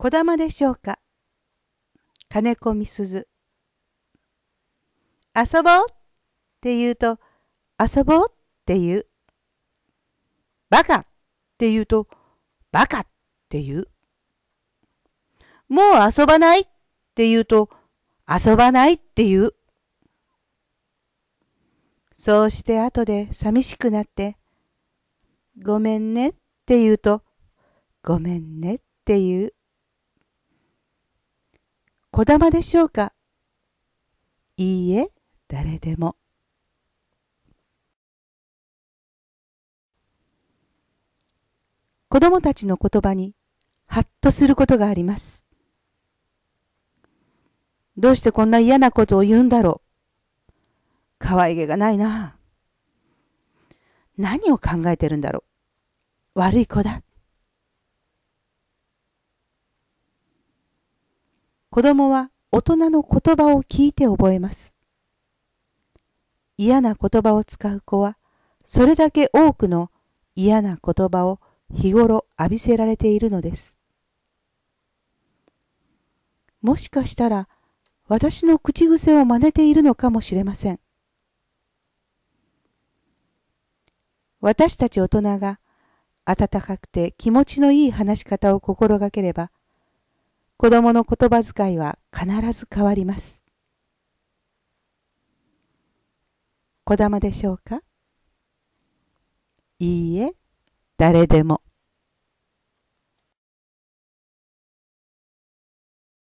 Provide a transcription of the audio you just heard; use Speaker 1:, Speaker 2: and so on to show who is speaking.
Speaker 1: こだまでしょうか金子みすず遊ぼうって言うと遊ぼうって言うバカって言うとバカって言うもう遊ばないって言うと遊ばないって言うそうして後で寂しくなってごめんねって言うとごめんねって言うこだまでしょうかいいえ、誰でも。子供たちの言葉にハッとすることがあります。どうしてこんな嫌なことを言うんだろう。可愛げがないな。何を考えてるんだろう。悪い子だ。子供は大人の言葉を聞いて覚えます。嫌な言葉を使う子は、それだけ多くの嫌な言葉を日頃浴びせられているのです。もしかしたら、私の口癖を真似ているのかもしれません。私たち大人が、温かくて気持ちのいい話し方を心がければ、子供の言葉遣いは必ず変わります。こだまでしょうかいいえ、誰でも。